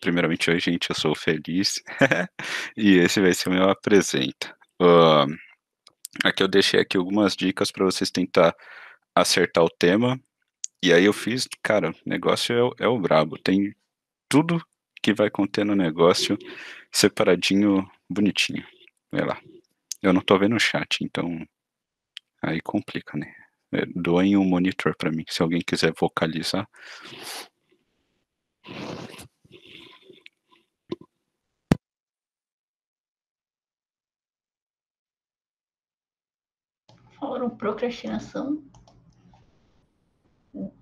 Primeiramente, oi, gente, eu sou feliz e esse vai ser o meu apresenta. Uh, aqui eu deixei aqui algumas dicas para vocês tentar acertar o tema. E aí eu fiz, cara, o negócio é, é o brabo. Tem tudo que vai conter no negócio separadinho, bonitinho. Vai lá. Eu não tô vendo o chat, então Aí complica, né? É, doem um monitor para mim, se alguém quiser vocalizar. Falaram procrastinação.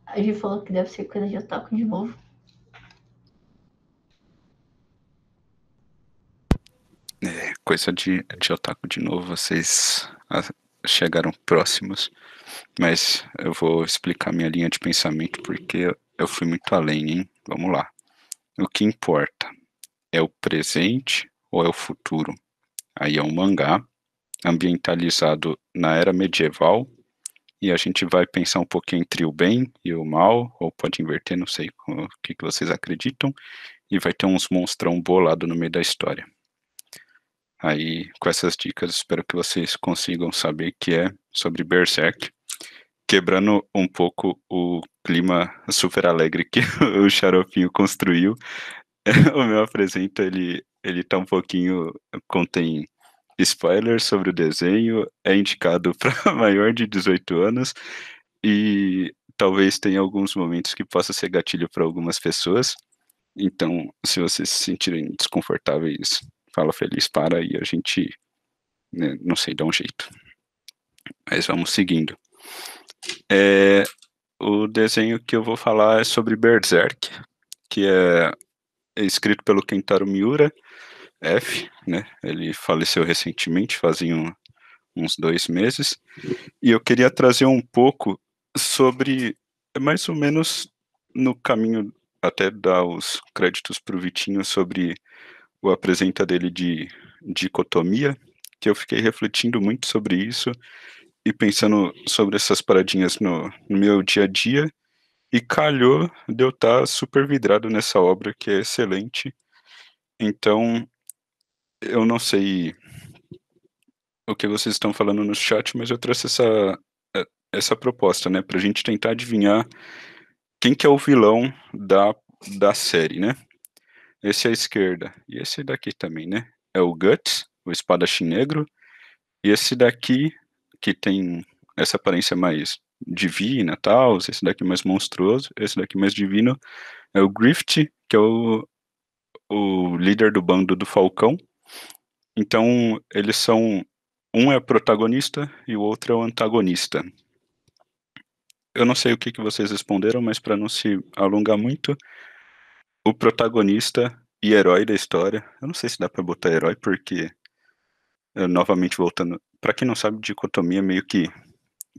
A gente falou que deve ser coisa de ataque de novo. É, coisa de, de ataque de novo, vocês ah, chegaram próximos, mas eu vou explicar minha linha de pensamento porque eu fui muito além, hein? Vamos lá. O que importa é o presente ou é o futuro? Aí é um mangá ambientalizado na era medieval e a gente vai pensar um pouquinho entre o bem e o mal, ou pode inverter, não sei o que, que vocês acreditam, e vai ter uns monstrão bolado no meio da história aí com essas dicas, espero que vocês consigam saber que é sobre Berserk, quebrando um pouco o clima super alegre que o Xaropinho construiu. o meu apresento, ele, ele tá um pouquinho, contém spoilers sobre o desenho, é indicado para maior de 18 anos e talvez tenha alguns momentos que possa ser gatilho para algumas pessoas. Então, se vocês se sentirem desconfortáveis fala feliz para e a gente né, não sei, dá um jeito. Mas vamos seguindo. É, o desenho que eu vou falar é sobre Berserk, que é, é escrito pelo Kentaro Miura F, né? Ele faleceu recentemente, fazia um, uns dois meses. E eu queria trazer um pouco sobre, mais ou menos no caminho até dar os créditos para o Vitinho sobre o apresenta dele de dicotomia, que eu fiquei refletindo muito sobre isso e pensando sobre essas paradinhas no, no meu dia a dia. E calhou de eu estar tá super vidrado nessa obra que é excelente. Então, eu não sei o que vocês estão falando no chat, mas eu trouxe essa, é, essa proposta, né, para a gente tentar adivinhar quem que é o vilão da, da série, né? Esse é a esquerda. E esse daqui também, né? É o Guts, o espadachim negro. E esse daqui, que tem essa aparência mais divina, tal, esse daqui mais monstruoso, esse daqui mais divino, é o Grift, que é o, o líder do bando do Falcão. Então, eles são um é protagonista e o outro é o antagonista. Eu não sei o que, que vocês responderam, mas para não se alongar muito, o protagonista e herói da história. Eu não sei se dá para botar herói, porque, eu, novamente voltando, para quem não sabe, dicotomia meio que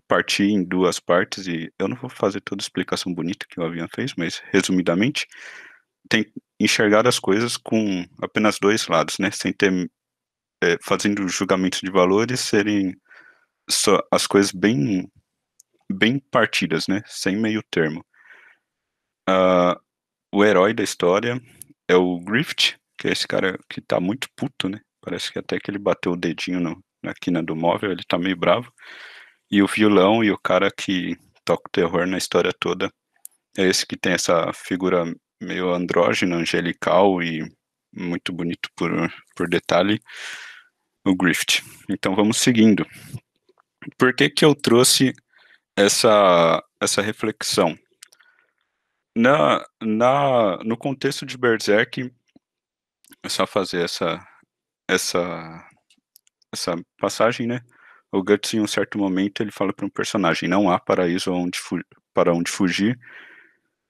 partir em duas partes, e eu não vou fazer toda a explicação bonita que o Avian fez, mas resumidamente, tem enxergar as coisas com apenas dois lados, né? Sem ter. É, fazendo julgamentos de valores serem só as coisas bem bem partidas, né? Sem meio termo o herói da história é o Grift, que é esse cara que tá muito puto, né? Parece que até que ele bateu o dedinho no, na quina do móvel, ele tá meio bravo. E o violão e o cara que toca o terror na história toda é esse que tem essa figura meio andrógena, angelical e muito bonito por, por detalhe, o Grift. Então vamos seguindo. Por que que eu trouxe essa, essa reflexão? na, na, no contexto de Berserk, é só fazer essa, essa, essa passagem, né? O Guts, em um certo momento, ele fala para um personagem: não há paraíso onde para onde fugir,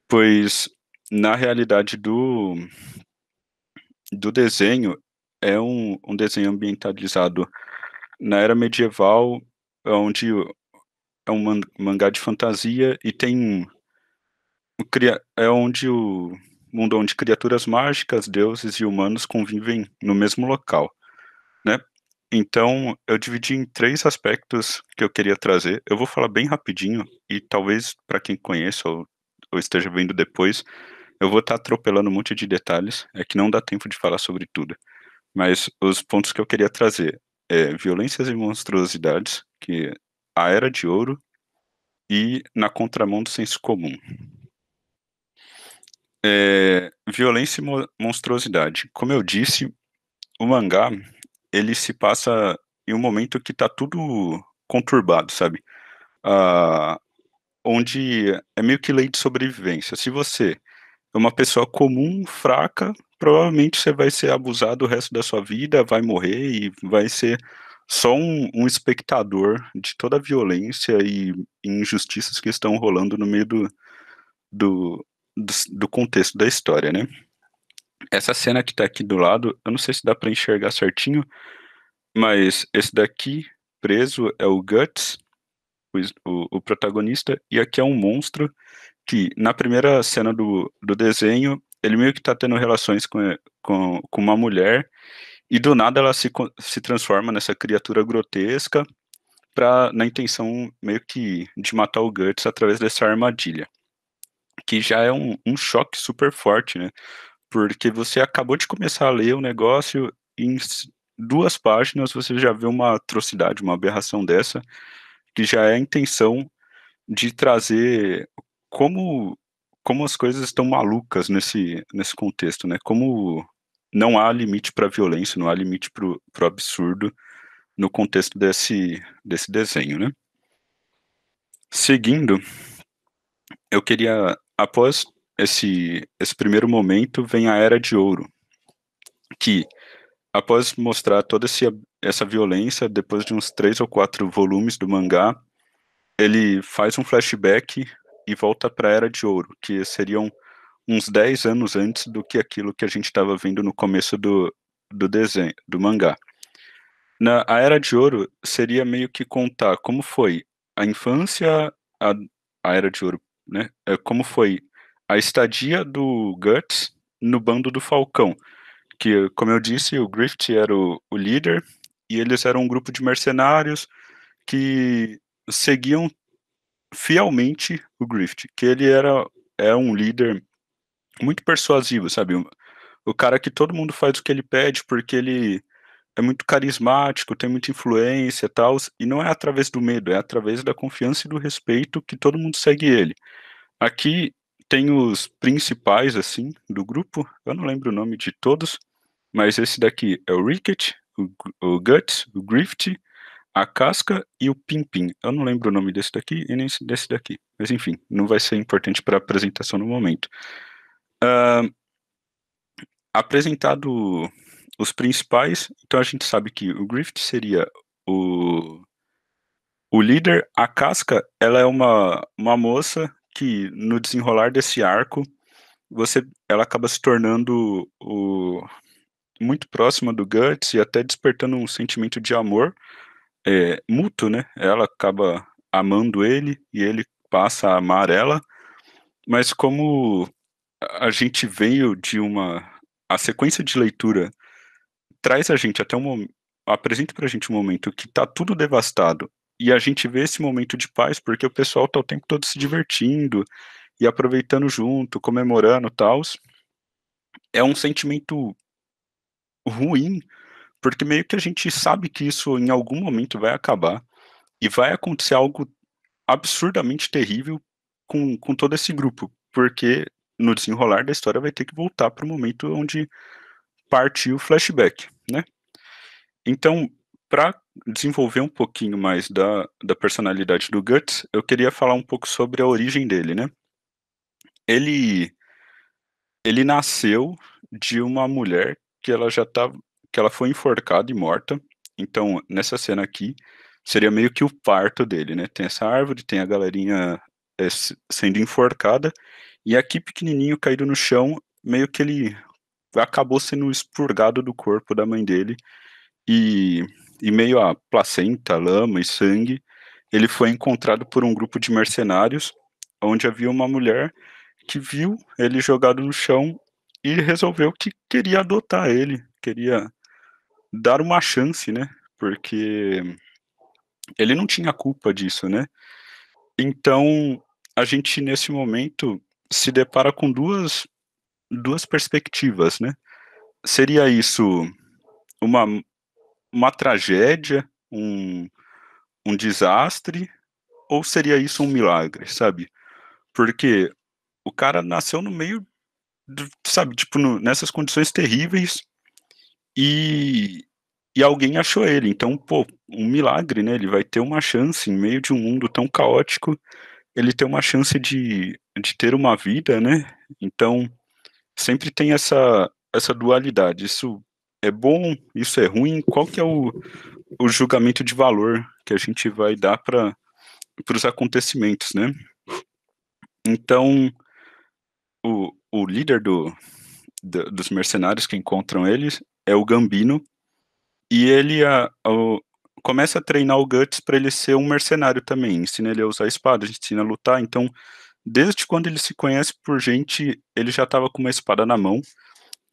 pois na realidade do, do desenho, é um, um desenho ambientalizado na era medieval, onde é um mangá de fantasia e tem é onde o mundo onde criaturas mágicas, deuses e humanos convivem no mesmo local, né? Então, eu dividi em três aspectos que eu queria trazer. Eu vou falar bem rapidinho e talvez para quem conheça ou, ou, esteja vendo depois, eu vou estar tá atropelando um monte de detalhes, é que não dá tempo de falar sobre tudo. Mas os pontos que eu queria trazer é violências e monstruosidades, que a era de ouro e na contramão do senso comum. É, violência e monstruosidade. Como eu disse, o mangá ele se passa em um momento que tá tudo conturbado, sabe? Ah, onde é meio que lei de sobrevivência. Se você é uma pessoa comum, fraca, provavelmente você vai ser abusado o resto da sua vida, vai morrer e vai ser só um, um espectador de toda a violência e injustiças que estão rolando no meio do, do, do, contexto da história, né? Essa cena que tá aqui do lado, eu não sei se dá para enxergar certinho, mas esse daqui preso é o Guts, o, o, o, protagonista, e aqui é um monstro que, na primeira cena do, do desenho, ele meio que tá tendo relações com, eh, com, com uma mulher, e do nada ela se, se transforma nessa criatura grotesca, pra, na intenção meio que de matar o Guts através dessa armadilha que já é um, um choque super forte, né? Porque você acabou de começar a ler o negócio em duas páginas você já vê uma atrocidade, uma aberração dessa, que já é a intenção de trazer como como as coisas estão malucas nesse nesse contexto, né? Como não há limite para a violência, não há limite para o absurdo no contexto desse desse desenho, né? Seguindo, eu queria após esse, esse primeiro momento vem a Era de Ouro, que, após mostrar toda esse, essa violência, depois de uns três ou quatro volumes do mangá, ele faz um flashback e volta para a Era de Ouro, que seriam uns dez anos antes do que aquilo que a gente estava vendo no começo do, do desenho, do mangá. Na, a Era de Ouro seria meio que contar como foi a infância, a, a Era de Ouro né? É, como foi a estadia do Guts no bando do Falcão, que, como eu disse, o Grift era o, o líder e eles eram um grupo de mercenários que seguiam fielmente o Grift, que ele era é um líder muito persuasivo, sabe? O cara que todo mundo faz o que ele pede porque ele é muito carismático, tem muita influência e tal, e não é através do medo, é através da confiança e do respeito que todo mundo segue ele. Aqui tem os principais, assim, do grupo, eu não lembro o nome de todos, mas esse daqui é o Ricket, o, o Guts, o Grift, a Casca e o Pimpim. Eu não lembro o nome desse daqui e nem desse daqui, mas enfim, não vai ser importante para a apresentação no momento. Uh, apresentado os principais, então a gente sabe que o Griffith seria o, o líder, a Casca, ela é uma, uma moça que no desenrolar desse arco, você ela acaba se tornando o, muito próxima do Guts e até despertando um sentimento de amor é, mútuo, né? Ela acaba amando ele e ele passa a amar ela, mas como a gente veio de uma a sequência de leitura traz a gente até um apresenta pra gente um momento que tá tudo devastado e a gente vê esse momento de paz porque o pessoal tá o tempo todo se divertindo e aproveitando junto, comemorando tals. É um sentimento ruim, porque meio que a gente sabe que isso em algum momento vai acabar e vai acontecer algo absurdamente terrível com, com todo esse grupo, porque no desenrolar da história vai ter que voltar para o momento onde partiu flashback, né? Então, para desenvolver um pouquinho mais da, da personalidade do Guts, eu queria falar um pouco sobre a origem dele, né? Ele ele nasceu de uma mulher que ela já tá que ela foi enforcada e morta. Então, nessa cena aqui, seria meio que o parto dele, né? Tem essa árvore, tem a galerinha é, sendo enforcada e aqui pequenininho caído no chão, meio que ele acabou sendo expurgado do corpo da mãe dele e, e meio a placenta, lama e sangue, ele foi encontrado por um grupo de mercenários, onde havia uma mulher que viu ele jogado no chão e resolveu que queria adotar ele, queria dar uma chance, né? Porque ele não tinha culpa disso, né? Então, a gente nesse momento se depara com duas duas perspectivas, né? Seria isso uma, uma tragédia, um, um desastre, ou seria isso um milagre, sabe? Porque o cara nasceu no meio, do, sabe, tipo, no, nessas condições terríveis e, e alguém achou ele. Então, pô, um milagre, né? Ele vai ter uma chance, em meio de um mundo tão caótico, ele ter uma chance de, de ter uma vida, né? Então, sempre tem essa, essa dualidade. Isso é bom, isso é ruim. Qual que é o, o julgamento de valor que a gente vai dar para os acontecimentos, né? Então, o, o líder do, do, dos mercenários que encontram eles é o Gambino, e ele a, a, começa a treinar o Guts para ele ser um mercenário também. Ensina ele a usar a espada, ensina a lutar. Então, Desde quando ele se conhece por gente, ele já estava com uma espada na mão,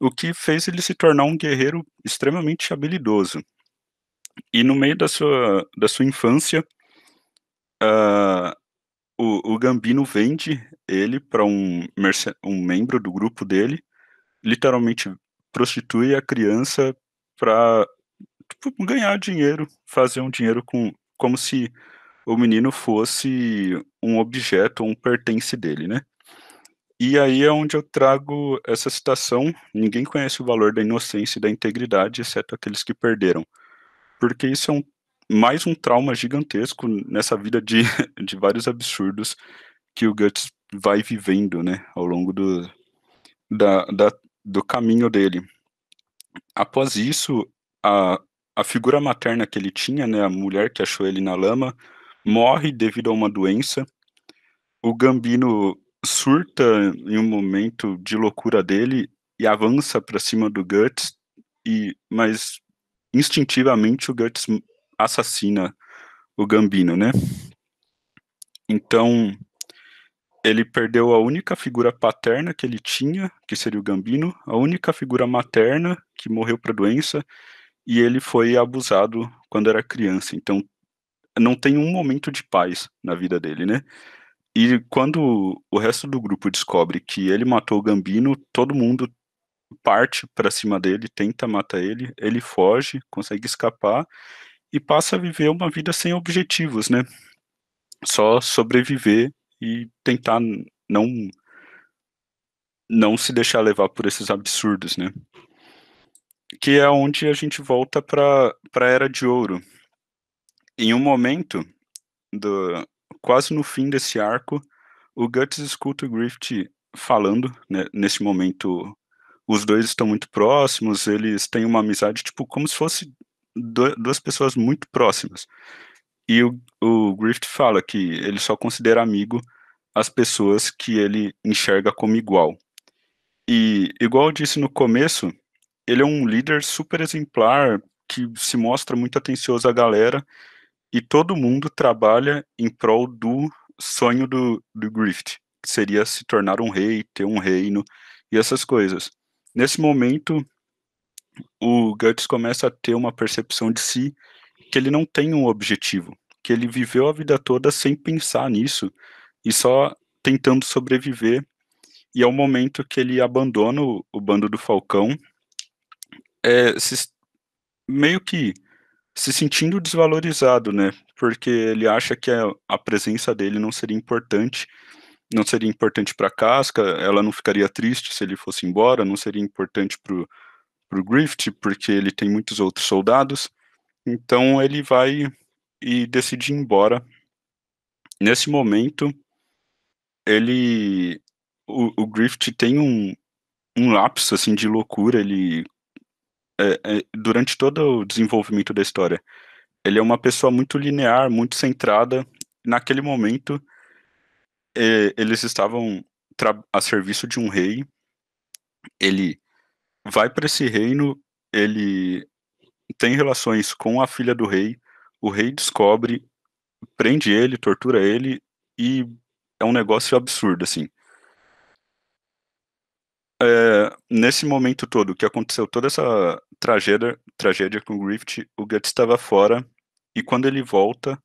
o que fez ele se tornar um guerreiro extremamente habilidoso. E no meio da sua, da sua infância, uh, o, o, Gambino vende ele para um, um membro do grupo dele, literalmente prostitui a criança para tipo, ganhar dinheiro, fazer um dinheiro com como se o menino fosse um objeto, um pertence dele, né? E aí é onde eu trago essa citação: ninguém conhece o valor da inocência e da integridade, exceto aqueles que perderam. Porque isso é um, mais um trauma gigantesco nessa vida de, de vários absurdos que o Guts vai vivendo, né, ao longo do, da, da, do caminho dele. Após isso, a, a figura materna que ele tinha, né, a mulher que achou ele na lama, morre devido a uma doença. O Gambino surta em um momento de loucura dele e avança para cima do Guts, e, mas instintivamente o Guts assassina o Gambino, né? Então, ele perdeu a única figura paterna que ele tinha, que seria o Gambino, a única figura materna que morreu para doença, e ele foi abusado quando era criança. Então, não tem um momento de paz na vida dele, né? E quando o resto do grupo descobre que ele matou o Gambino, todo mundo parte para cima dele, tenta matar ele, ele foge, consegue escapar e passa a viver uma vida sem objetivos, né? Só sobreviver e tentar não não se deixar levar por esses absurdos, né? Que é onde a gente volta para para era de ouro, em um momento, do, quase no fim desse arco, o Guts escuta o Griffith falando, né, nesse momento os dois estão muito próximos, eles têm uma amizade, tipo, como se fosse duas pessoas muito próximas. E o, o Griffith fala que ele só considera amigo as pessoas que ele enxerga como igual. E, igual eu disse no começo, ele é um líder super exemplar, que se mostra muito atencioso à galera e todo mundo trabalha em prol do sonho do, do Grift, que seria se tornar um rei, ter um reino e essas coisas. Nesse momento, o Guts começa a ter uma percepção de si que ele não tem um objetivo, que ele viveu a vida toda sem pensar nisso e só tentando sobreviver. E é o momento que ele abandona o, o bando do Falcão, é, se, meio que se sentindo desvalorizado, né? Porque ele acha que a, a presença dele não seria importante, não seria importante para Casca, ela não ficaria triste se ele fosse embora, não seria importante para o Grift, porque ele tem muitos outros soldados. Então ele vai e decide ir embora. Nesse momento, ele o, o Grift tem um, um lapso assim de loucura, ele é, é, durante todo o desenvolvimento da história, ele é uma pessoa muito linear, muito centrada. Naquele momento, é, eles estavam a serviço de um rei. Ele vai para esse reino, ele tem relações com a filha do rei. O rei descobre, prende ele, tortura ele e é um negócio absurdo assim é, nesse momento todo que aconteceu toda essa tragédia, tragédia com o Griffith, o Guts estava fora e quando ele volta,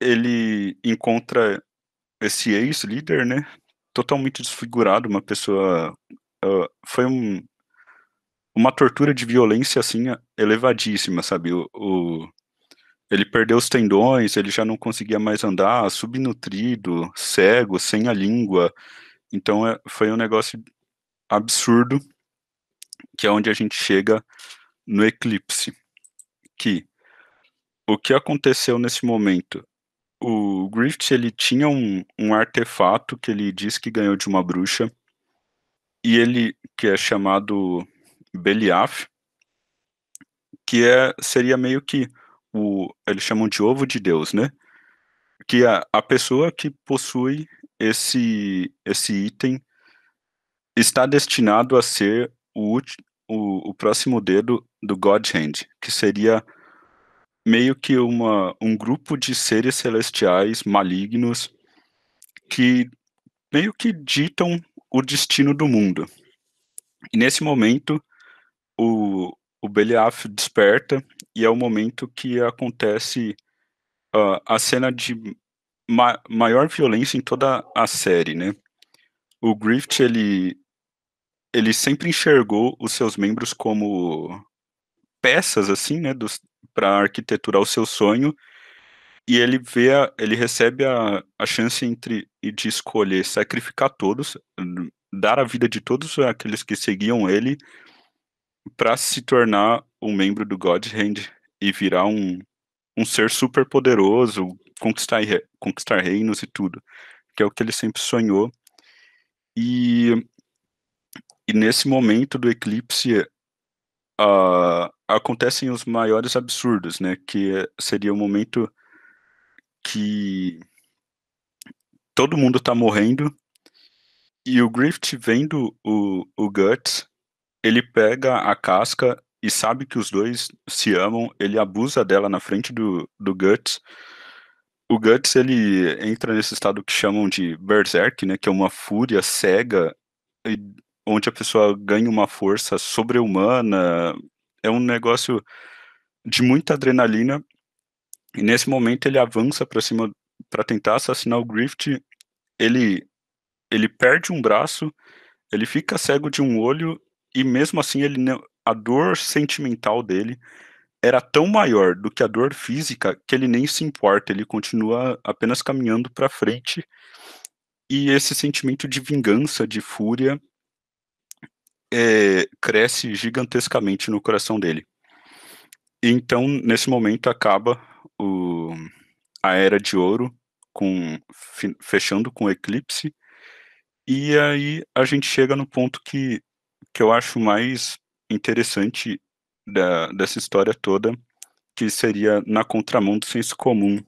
ele encontra esse ex-líder, né? Totalmente desfigurado, uma pessoa. Uh, foi um, uma tortura de violência assim elevadíssima, sabe? O, o, ele perdeu os tendões, ele já não conseguia mais andar, subnutrido, cego, sem a língua. Então é, foi um negócio absurdo, que é onde a gente chega no eclipse, que o que aconteceu nesse momento? O Griffith ele tinha um, um artefato que ele diz que ganhou de uma bruxa e ele que é chamado Beliaf, que é seria meio que o eles chamam de ovo de Deus, né? Que a, a pessoa que possui esse esse item está destinado a ser o, o, o próximo dedo do God Hand, que seria meio que uma, um grupo de seres celestiais malignos que meio que ditam o destino do mundo. E nesse momento, o, o Beliaf desperta e é o momento que acontece uh, a cena de ma maior violência em toda a série, né? O Grift, ele ele sempre enxergou os seus membros como peças assim, né, para arquiteturar o seu sonho. E ele vê, a, ele recebe a, a chance entre de escolher sacrificar todos, dar a vida de todos aqueles que seguiam ele para se tornar um membro do God Hand e virar um, um ser super poderoso, conquistar, conquistar reinos e tudo, que é o que ele sempre sonhou. E e nesse momento do eclipse uh, acontecem os maiores absurdos, né? Que seria o momento que todo mundo tá morrendo e o Griffith vendo o, o Guts, ele pega a casca e sabe que os dois se amam, ele abusa dela na frente do, do Guts. O Guts, ele entra nesse estado que chamam de Berserk, né? Que é uma fúria cega onde a pessoa ganha uma força sobrehumana. É um negócio de muita adrenalina. E nesse momento ele avança para cima para tentar assassinar o Grift. Ele ele perde um braço, ele fica cego de um olho e mesmo assim ele a dor sentimental dele era tão maior do que a dor física que ele nem se importa, ele continua apenas caminhando para frente. E esse sentimento de vingança, de fúria, é, cresce gigantescamente no coração dele. Então, nesse momento, acaba o, a Era de Ouro, com, fechando com o Eclipse, e aí a gente chega no ponto que, que eu acho mais interessante da, dessa história toda, que seria na contramão do senso comum.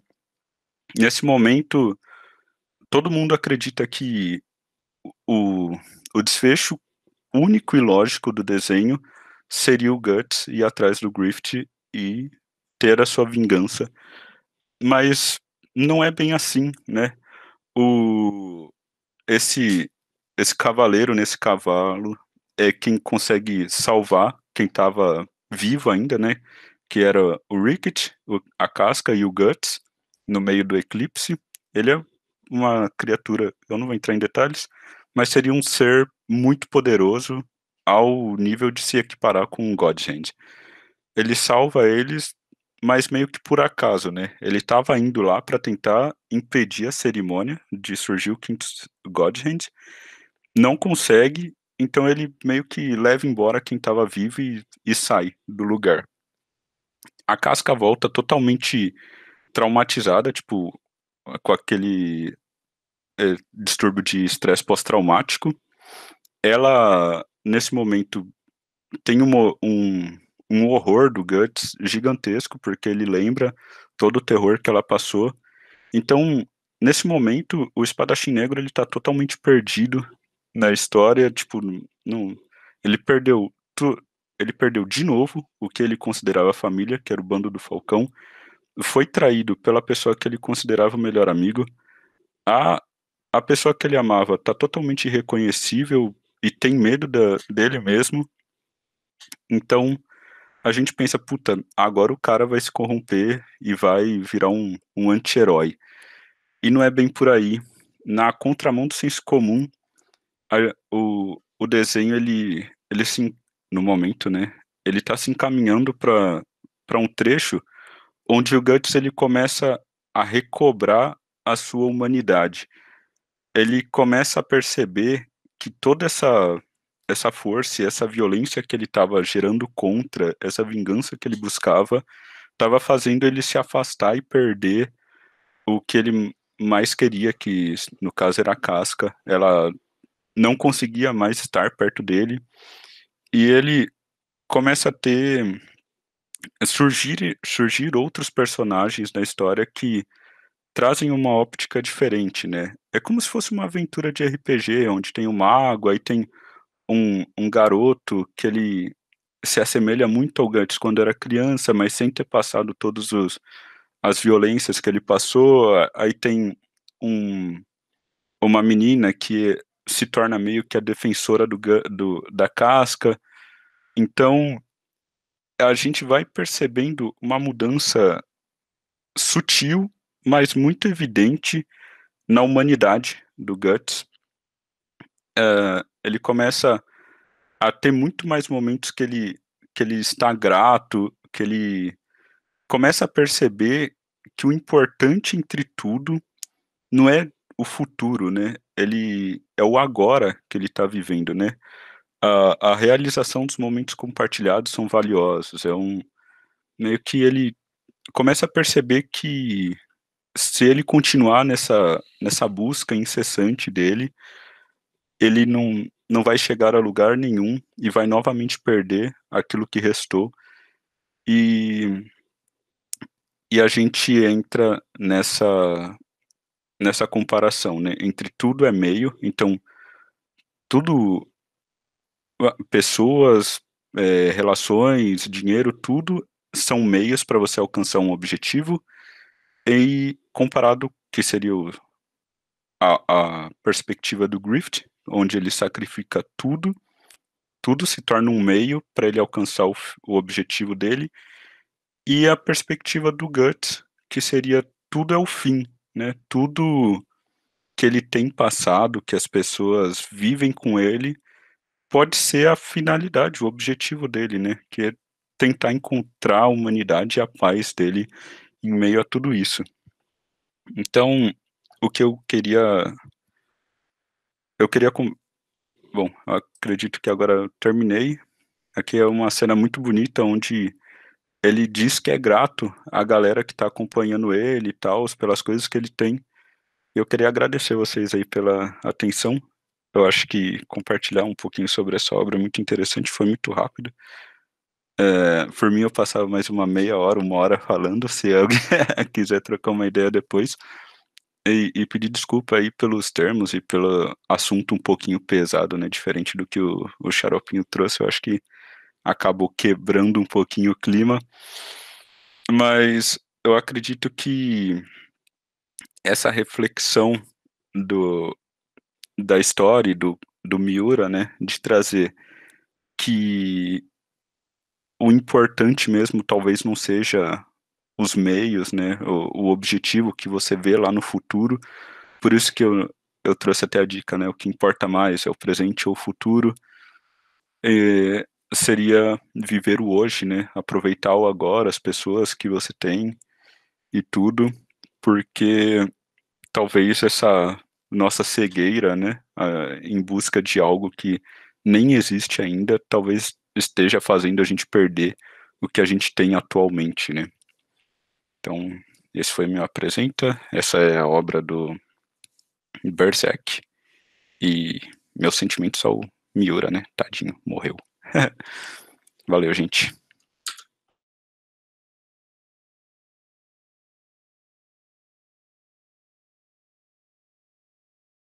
Nesse momento, todo mundo acredita que o, o desfecho único e lógico do desenho seria o Guts ir atrás do Grift e ter a sua vingança. Mas não é bem assim, né? O esse esse cavaleiro nesse cavalo é quem consegue salvar quem estava vivo ainda, né? Que era o Ricket, a casca e o Guts no meio do eclipse. Ele é uma criatura, eu não vou entrar em detalhes, mas seria um ser muito poderoso ao nível de se equiparar com o Godhand. Ele salva eles, mas meio que por acaso, né? Ele estava indo lá para tentar impedir a cerimônia de surgir o quinto Godhand, não consegue, então ele meio que leva embora quem estava vivo e, e sai do lugar. A casca volta totalmente traumatizada, tipo, com aquele é, distúrbio de estresse pós-traumático, ela, nesse momento, tem um, um, um horror do Guts gigantesco, porque ele lembra todo o terror que ela passou. Então, nesse momento, o espadachim negro ele tá totalmente perdido na história, tipo, não, ele perdeu tu, ele perdeu de novo o que ele considerava família, que era o bando do Falcão, foi traído pela pessoa que ele considerava o melhor amigo. A a pessoa que ele amava tá totalmente irreconhecível e tem medo da, dele mesmo. Então a gente pensa, puta, agora o cara vai se corromper e vai virar um, um anti-herói. E não é bem por aí. Na contramão do senso comum, a, o, o desenho, ele, ele se, no momento, né, ele está se encaminhando para um trecho onde o Guts ele começa a recobrar a sua humanidade. Ele começa a perceber que toda essa essa força, essa violência que ele estava gerando contra, essa vingança que ele buscava, estava fazendo ele se afastar e perder o que ele mais queria, que no caso era a casca. Ela não conseguia mais estar perto dele. E ele começa a ter surgir, surgir outros personagens na história que trazem uma óptica diferente, né? É como se fosse uma aventura de RPG, onde tem um mago, aí tem um, um garoto que ele se assemelha muito ao Gantz quando era criança, mas sem ter passado todos os as violências que ele passou. Aí tem um, uma menina que se torna meio que a defensora do, do, da casca. Então, a gente vai percebendo uma mudança sutil mas muito evidente na humanidade do Guts. Uh, ele começa a ter muito mais momentos que ele, que ele está grato, que ele começa a perceber que o importante entre tudo não é o futuro, né? Ele é o agora que ele está vivendo, né? A, a, realização dos momentos compartilhados são valiosos. É um meio que ele começa a perceber que se ele continuar nessa, nessa busca incessante dele, ele não, não vai chegar a lugar nenhum e vai novamente perder aquilo que restou. E, e a gente entra nessa, nessa comparação, né? Entre tudo é meio, então tudo, ah, pessoas, é, relações, dinheiro, tudo são meios para você alcançar um objetivo. E comparado que seria o, a, a perspectiva do Grift, onde ele sacrifica tudo, tudo se torna um meio para ele alcançar o, o objetivo dele, e a perspectiva do Guts, que seria tudo é o fim, né? Tudo que ele tem passado, que as pessoas vivem com ele, pode ser a finalidade, o objetivo dele, né? Que é tentar encontrar a humanidade e a paz dele em meio a tudo isso. Então, o que eu queria. Eu queria. Com... Bom, acredito que agora terminei. Aqui é uma cena muito bonita onde ele diz que é grato à galera que está acompanhando ele e tal, pelas coisas que ele tem. Eu queria agradecer vocês aí pela atenção. Eu acho que compartilhar um pouquinho sobre essa obra é muito interessante, foi muito rápido. É, por mim, eu passava mais uma meia hora, uma hora falando, se alguém quiser trocar uma ideia depois. E, e, pedir desculpa aí pelos termos e pelo assunto um pouquinho pesado, né? Diferente do que o, o Xaropinho trouxe, eu acho que acabou quebrando um pouquinho o clima. Mas eu acredito que essa reflexão do, da história do, do Miura, né? De trazer que o importante mesmo talvez não seja os meios, né, o, o, objetivo que você vê lá no futuro. Por isso que eu, eu trouxe até a dica, né, o que importa mais é o presente ou o futuro. E seria viver o hoje, né, aproveitar o agora, as pessoas que você tem e tudo, porque talvez essa nossa cegueira, né, em busca de algo que nem existe ainda, talvez esteja fazendo a gente perder o que a gente tem atualmente, né? Então, esse foi meu apresenta, essa é a obra do Berserk e meus sentimentos ao Miura, né? Tadinho, morreu. Valeu, gente.